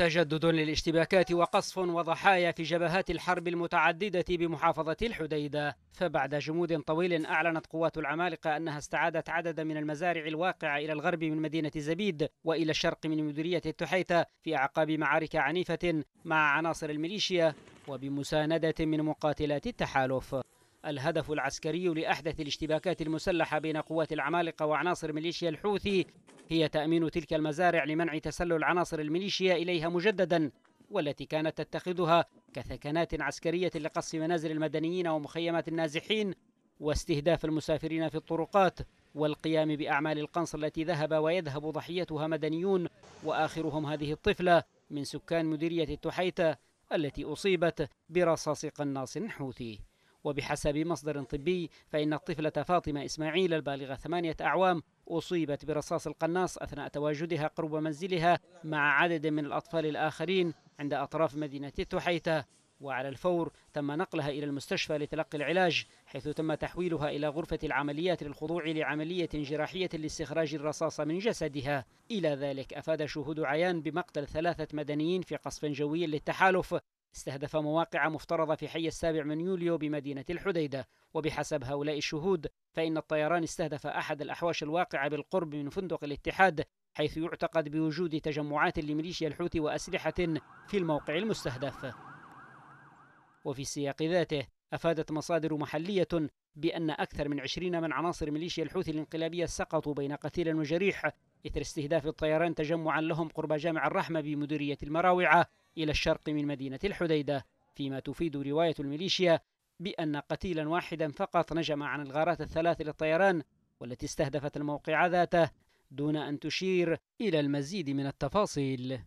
تجدد للاشتباكات وقصف وضحايا في جبهات الحرب المتعددة بمحافظة الحديدة فبعد جمود طويل أعلنت قوات العمالقة أنها استعادت عددا من المزارع الواقعة إلى الغرب من مدينة زبيد وإلى الشرق من مديرية التحيتة في أعقاب معارك عنيفة مع عناصر الميليشيا وبمساندة من مقاتلات التحالف الهدف العسكري لأحدث الاشتباكات المسلحة بين قوات العمالقة وعناصر ميليشيا الحوثي هي تأمين تلك المزارع لمنع تسلل عناصر الميليشيا إليها مجددا والتي كانت تتخذها كثكنات عسكرية لقص منازل المدنيين ومخيمات النازحين واستهداف المسافرين في الطرقات والقيام بأعمال القنص التي ذهب ويذهب ضحيتها مدنيون وآخرهم هذه الطفلة من سكان مديرية التحيتة التي أصيبت برصاص قناص حوثي وبحسب مصدر طبي فإن الطفلة فاطمة إسماعيل البالغة ثمانية أعوام أصيبت برصاص القناص أثناء تواجدها قرب منزلها مع عدد من الأطفال الآخرين عند أطراف مدينة تحيتة وعلى الفور تم نقلها إلى المستشفى لتلقي العلاج حيث تم تحويلها إلى غرفة العمليات للخضوع لعملية جراحية لاستخراج الرصاص من جسدها إلى ذلك أفاد شهود عيان بمقتل ثلاثة مدنيين في قصف جوي للتحالف استهدف مواقع مفترضة في حي السابع من يوليو بمدينة الحديدة وبحسب هؤلاء الشهود فإن الطيران استهدف أحد الأحواش الواقعة بالقرب من فندق الاتحاد حيث يعتقد بوجود تجمعات لميليشيا الحوثي وأسلحة في الموقع المستهدف وفي السياق ذاته أفادت مصادر محلية بأن أكثر من عشرين من عناصر ميليشيا الحوثي الانقلابية سقطوا بين قتيل وجريح إثر استهداف الطيران تجمعا لهم قرب جامع الرحمة بمديرية المراوعة إلى الشرق من مدينة الحديدة فيما تفيد رواية الميليشيا بأن قتيلا واحدا فقط نجم عن الغارات الثلاث للطيران والتي استهدفت الموقع ذاته دون أن تشير إلى المزيد من التفاصيل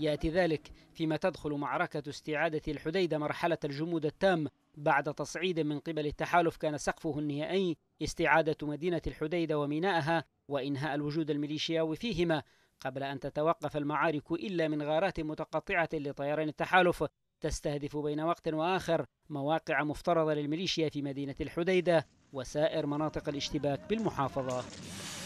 يأتي ذلك فيما تدخل معركة استعادة الحديدة مرحلة الجمود التام بعد تصعيد من قبل التحالف كان سقفه النهائي استعادة مدينة الحديدة ومينائها وإنهاء الوجود الميليشياوي فيهما قبل أن تتوقف المعارك إلا من غارات متقطعة لطيران التحالف تستهدف بين وقت وآخر مواقع مفترضة للميليشيا في مدينة الحديدة وسائر مناطق الاشتباك بالمحافظة